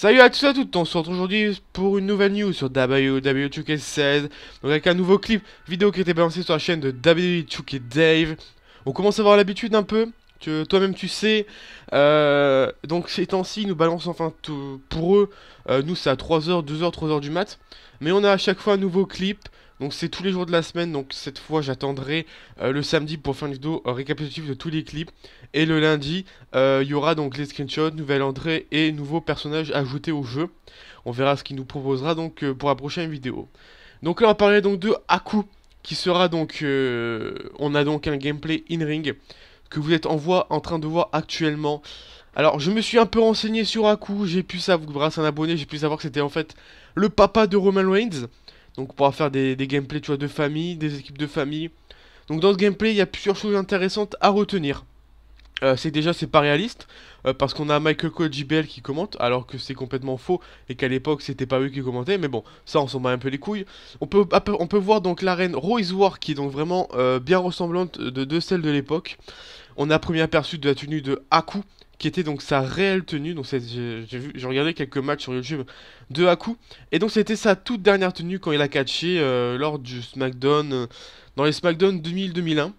Salut à tous et à toutes, on se retrouve aujourd'hui pour une nouvelle news sur WW2K16 Donc avec un nouveau clip vidéo qui a été balancé sur la chaîne de WW2K Dave On commence à avoir l'habitude un peu, toi-même tu sais euh, Donc ces temps-ci nous balancent enfin tout, pour eux, euh, nous c'est à 3h, 2h, 3h du mat Mais on a à chaque fois un nouveau clip donc c'est tous les jours de la semaine, donc cette fois j'attendrai euh, le samedi pour faire une vidéo euh, récapitulative de tous les clips. Et le lundi, euh, il y aura donc les screenshots, nouvelle entrée et nouveaux personnages ajoutés au jeu. On verra ce qu'il nous proposera donc pour la prochaine vidéo. Donc là on va parler donc de Haku, qui sera donc... on a donc un gameplay in-ring que vous êtes en, voie, en train de voir actuellement. Alors, je me suis un peu renseigné sur Haku, j'ai pu savoir, grâce à un abonné, j'ai pu savoir que c'était en fait le papa de Roman Reigns. Donc on pourra faire des, des gameplays tu vois, de famille, des équipes de famille. Donc dans ce gameplay, il y a plusieurs choses intéressantes à retenir. Euh, c'est déjà c'est pas réaliste euh, parce qu'on a Michael Cole JBL qui commente alors que c'est complètement faux et qu'à l'époque c'était pas eux qui commentaient mais bon ça on s'en bat un peu les couilles on peut, on peut voir donc l'arène Rose War qui est donc vraiment euh, bien ressemblante de, celle de l'époque on a premier aperçu de la tenue de Haku qui était donc sa réelle tenue donc j'ai regardé quelques matchs sur Youtube de Haku et donc c'était sa toute dernière tenue quand il a catché lors du SmackDown dans les SmackDown 2000-2001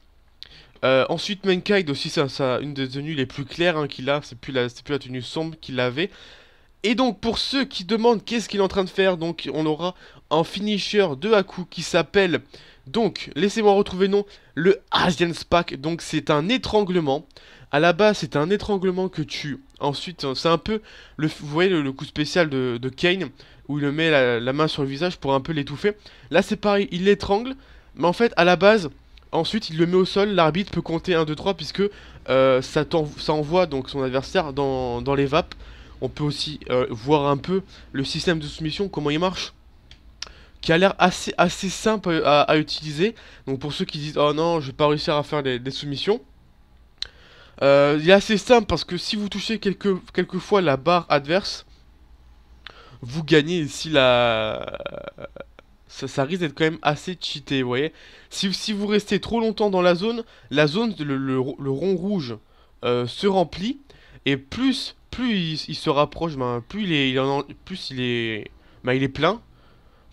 euh, ensuite, Mankind aussi, c'est une des tenues les plus claires hein, qu'il a. C'est plus, la, tenue sombre qu'il avait. Et donc, pour ceux qui demandent qu'est-ce qu'il est en train de faire, donc on aura un finisher de Haku qui s'appelle, donc, laissez-moi retrouver le nom, le Asian Spack Donc, c'est un étranglement. À la base, c'est un étranglement que tu. Ensuite, hein, c'est un peu, le, vous voyez, le, coup spécial de, Kane, où il met la main sur le visage pour un peu l'étouffer. Là, c'est pareil, il l'étrangle. Mais en fait, à la base, Ensuite, il le met au sol, l'arbitre peut compter 1, 2, 3 puisque euh, ça, envoie donc son adversaire dans, les vapes. On peut aussi euh, voir un peu le système de soumission, comment il marche, qui a l'air assez, assez simple à, utiliser. Donc pour ceux qui disent « Oh non, je vais pas réussir à faire des soumissions euh, », il est assez simple parce que si vous touchez quelques, la barre adverse, vous gagnez ici la, ça, risque d'être quand même assez cheaté, vous voyez. Si, vous restez trop longtemps dans la zone, la zone, le, le, rond rouge euh, se remplit. Et plus, plus il, se rapproche, ben, plus, il plus il est, ben, il est plein.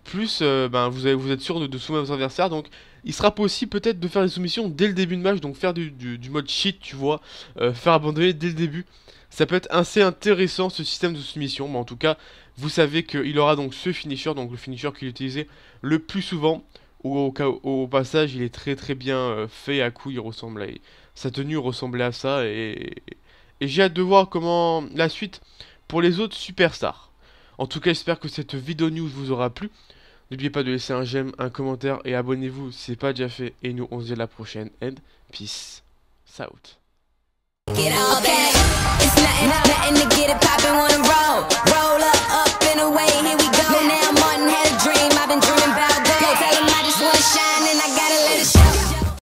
Plus, euh, ben, vous, vous, êtes sûr de, soumettre vos adversaires, Donc, il sera possible peut-être de faire des soumissions dès le début de match. Donc, faire du, mode cheat, tu vois. Euh, faire abandonner dès le début. Ça peut être assez intéressant ce système de soumission. Mais en tout cas, vous savez qu'il aura donc ce finisher. Donc, le finisher qu'il utilisait le plus souvent. Au, passage, il est très très bien euh, fait. À coup, il ressemble à, Sa tenue ressemblait à ça. Et, et j'ai hâte de voir comment la suite pour les autres superstars. En tout cas, j'espère que cette vidéo news vous aura plu. N'oubliez pas de laisser un j'aime, un commentaire et abonnez-vous si ce n'est pas déjà fait. Et nous, on se dit à la prochaine. And peace. Out.